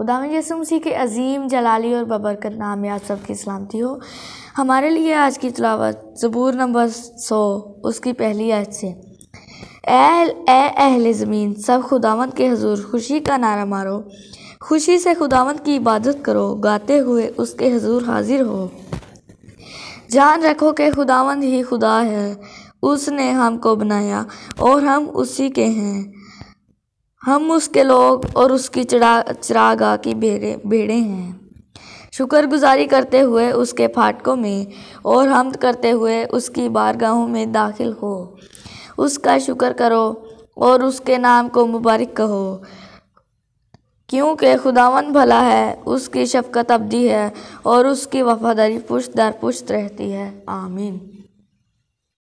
खुदा यसु मसीह के अजीम जलाली और बबरकत नाम में आप सबकी सलामती हो हमारे लिए आज की तलावत जबूर नंबर सौ उसकी पहली आज से एहल ए अहल ज़मीन सब खुदावंत के हजूर खुशी का नारा मारो खुशी से खुदावंत की इबादत करो गाते हुए उसके हजूर हाजिर हो जान रखो कि खुदावंद ही खुदा है उसने हमको बनाया और हम उसी के हैं हम उसके लोग और उसकी चढ़ा चरागाह की भेड़े भेड़े हैं शुक्रगुजारी करते हुए उसके फाटकों में और हमद करते हुए उसकी बारगाहों में दाखिल हो उसका शुक्र करो और उसके नाम को मुबारक कहो क्योंकि खुदावन भला है उसकी शफकत अब्दी है और उसकी वफादारी पुश्त दर पुश्त रहती है आमीन